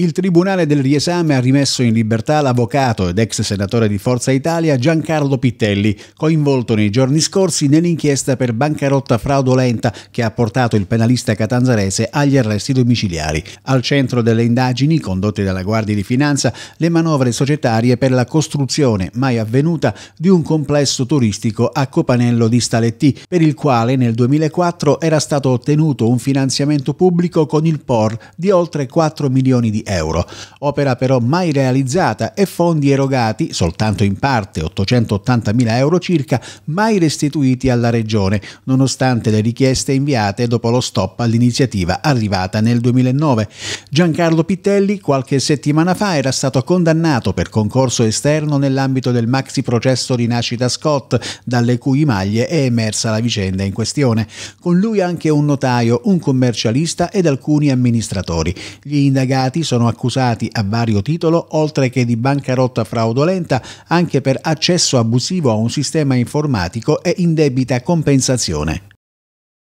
Il Tribunale del Riesame ha rimesso in libertà l'avvocato ed ex senatore di Forza Italia Giancarlo Pittelli, coinvolto nei giorni scorsi nell'inchiesta per bancarotta fraudolenta che ha portato il penalista catanzarese agli arresti domiciliari. Al centro delle indagini condotte dalla Guardia di Finanza le manovre societarie per la costruzione mai avvenuta di un complesso turistico a Copanello di Staletti, per il quale nel 2004 era stato ottenuto un finanziamento pubblico con il POR di oltre 4 milioni di euro euro, opera però mai realizzata e fondi erogati, soltanto in parte 880.000 euro circa, mai restituiti alla Regione, nonostante le richieste inviate dopo lo stop all'iniziativa arrivata nel 2009. Giancarlo Pittelli qualche settimana fa era stato condannato per concorso esterno nell'ambito del maxi processo Rinascita Scott, dalle cui maglie è emersa la vicenda in questione. Con lui anche un notaio, un commercialista ed alcuni amministratori. Gli indagati sono accusati a vario titolo, oltre che di bancarotta fraudolenta, anche per accesso abusivo a un sistema informatico e indebita compensazione.